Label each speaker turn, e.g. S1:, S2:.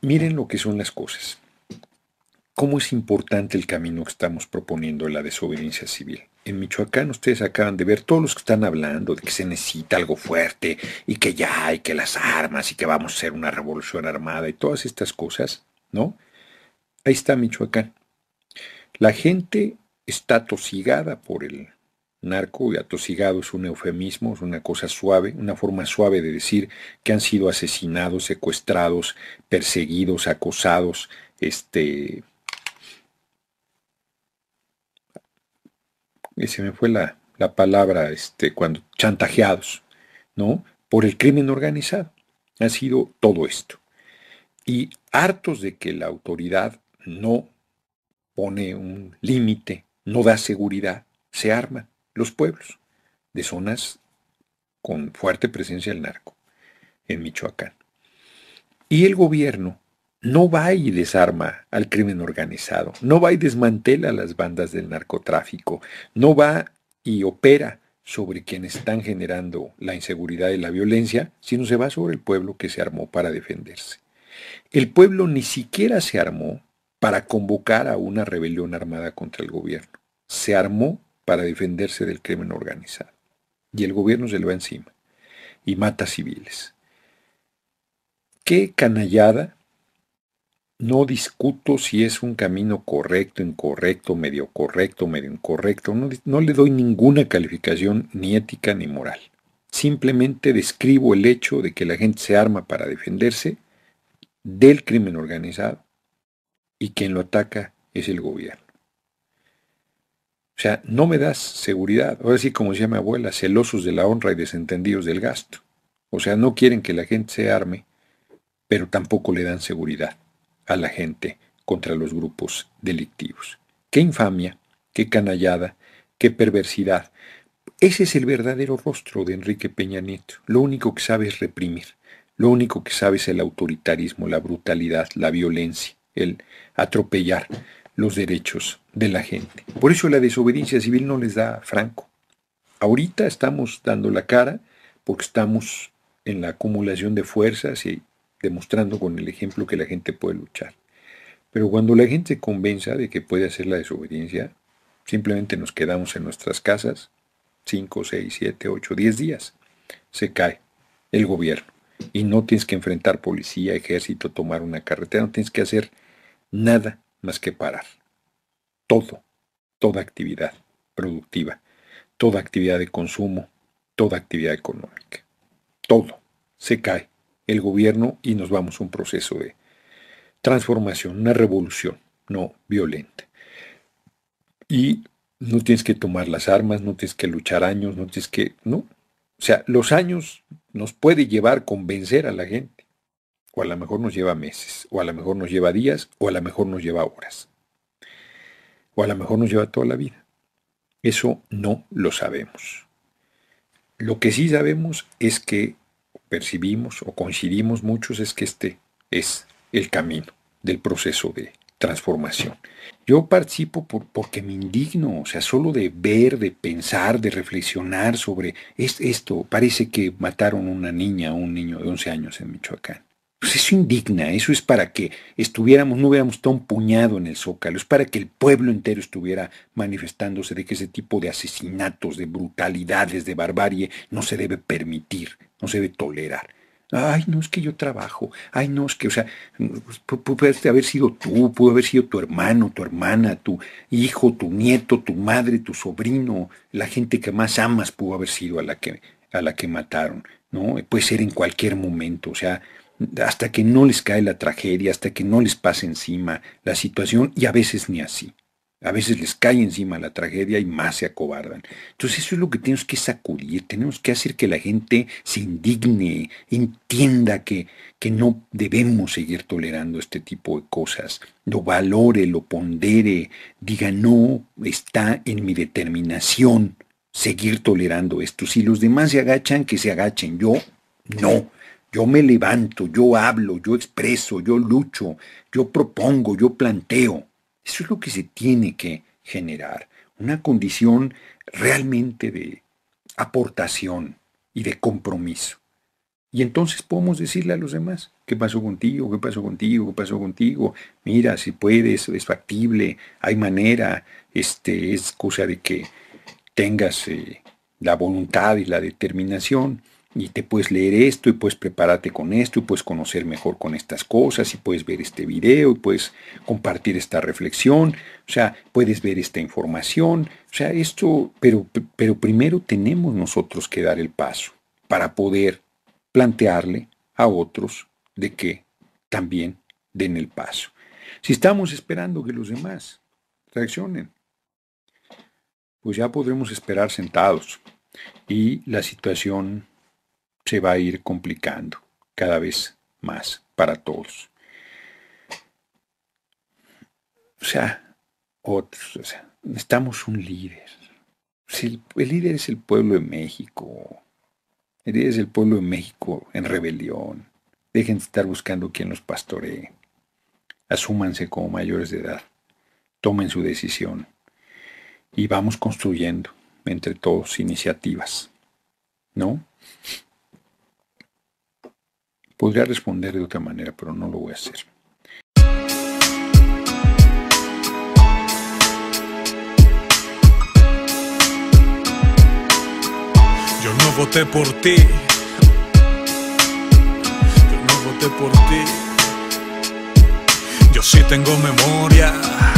S1: Miren lo que son las cosas. ¿Cómo es importante el camino que estamos proponiendo en la desobediencia civil? En Michoacán ustedes acaban de ver todos los que están hablando de que se necesita algo fuerte y que ya hay que las armas y que vamos a hacer una revolución armada y todas estas cosas, ¿no? Ahí está Michoacán. La gente está tosigada por el narco, atosigado es un eufemismo, es una cosa suave, una forma suave de decir que han sido asesinados, secuestrados, perseguidos, acosados, este... Eh, se me fue la, la palabra este, cuando chantajeados, ¿no? Por el crimen organizado. Ha sido todo esto. Y hartos de que la autoridad no pone un límite, no da seguridad, se arma los pueblos de zonas con fuerte presencia del narco en Michoacán. Y el gobierno no va y desarma al crimen organizado, no va y desmantela las bandas del narcotráfico, no va y opera sobre quienes están generando la inseguridad y la violencia, sino se va sobre el pueblo que se armó para defenderse. El pueblo ni siquiera se armó para convocar a una rebelión armada contra el gobierno. Se armó para defenderse del crimen organizado. Y el gobierno se le va encima y mata civiles. Qué canallada. No discuto si es un camino correcto, incorrecto, medio correcto, medio incorrecto. No, no le doy ninguna calificación ni ética ni moral. Simplemente describo el hecho de que la gente se arma para defenderse del crimen organizado y quien lo ataca es el gobierno. O sea, no me das seguridad. Ahora sí, como decía mi abuela, celosos de la honra y desentendidos del gasto. O sea, no quieren que la gente se arme, pero tampoco le dan seguridad a la gente contra los grupos delictivos. Qué infamia, qué canallada, qué perversidad. Ese es el verdadero rostro de Enrique Peña Nieto. Lo único que sabe es reprimir. Lo único que sabe es el autoritarismo, la brutalidad, la violencia, el atropellar los derechos de la gente. Por eso la desobediencia civil no les da franco. Ahorita estamos dando la cara porque estamos en la acumulación de fuerzas y demostrando con el ejemplo que la gente puede luchar. Pero cuando la gente se convenza de que puede hacer la desobediencia, simplemente nos quedamos en nuestras casas 5, 6, 7, 8, 10 días. Se cae el gobierno y no tienes que enfrentar policía, ejército, tomar una carretera, no tienes que hacer nada más que parar. Todo, toda actividad productiva, toda actividad de consumo, toda actividad económica. Todo se cae el gobierno y nos vamos a un proceso de transformación, una revolución, no violenta. Y no tienes que tomar las armas, no tienes que luchar años, no tienes que... No. O sea, los años nos puede llevar a convencer a la gente o a lo mejor nos lleva meses, o a lo mejor nos lleva días, o a lo mejor nos lleva horas, o a lo mejor nos lleva toda la vida. Eso no lo sabemos. Lo que sí sabemos es que percibimos o coincidimos muchos es que este es el camino del proceso de transformación. Yo participo porque me indigno, o sea, solo de ver, de pensar, de reflexionar sobre esto. Parece que mataron una niña un niño de 11 años en Michoacán. Pues eso indigna, eso es para que estuviéramos, no hubiéramos estado un puñado en el zócalo, es para que el pueblo entero estuviera manifestándose de que ese tipo de asesinatos, de brutalidades, de barbarie, no se debe permitir, no se debe tolerar. Ay, no, es que yo trabajo. Ay, no, es que, o sea, pudo haber sido tú, pudo haber sido tu hermano, tu hermana, tu hijo, tu nieto, tu madre, tu sobrino, la gente que más amas pudo haber sido a la que, a la que mataron, ¿no? Puede ser en cualquier momento, o sea, hasta que no les cae la tragedia, hasta que no les pase encima la situación, y a veces ni así. A veces les cae encima la tragedia y más se acobardan. Entonces eso es lo que tenemos que sacudir, tenemos que hacer que la gente se indigne, entienda que, que no debemos seguir tolerando este tipo de cosas, lo valore, lo pondere, diga no, está en mi determinación seguir tolerando esto. Si los demás se agachan, que se agachen, yo no. Yo me levanto, yo hablo, yo expreso, yo lucho, yo propongo, yo planteo. Eso es lo que se tiene que generar, una condición realmente de aportación y de compromiso. Y entonces podemos decirle a los demás, ¿qué pasó contigo? ¿Qué pasó contigo? ¿Qué pasó contigo? Mira, si puedes, es factible, hay manera, este, es cosa de que tengas eh, la voluntad y la determinación y te puedes leer esto y puedes prepararte con esto y puedes conocer mejor con estas cosas y puedes ver este video y puedes compartir esta reflexión, o sea, puedes ver esta información, o sea, esto, pero, pero primero tenemos nosotros que dar el paso para poder plantearle a otros de que también den el paso. Si estamos esperando que los demás reaccionen, pues ya podremos esperar sentados y la situación se va a ir complicando cada vez más para todos. O sea, otros, o un líder. Si el, el, líder es el pueblo de México, el líder es el pueblo de México en rebelión. Dejen de estar buscando quien los pastoree. Asúmanse como mayores de edad. Tomen su decisión. Y vamos construyendo entre todos iniciativas. ¿No? Podría responder de otra manera, pero no lo voy a hacer. Yo no voté por ti. Yo no voté por ti. Yo sí tengo memoria.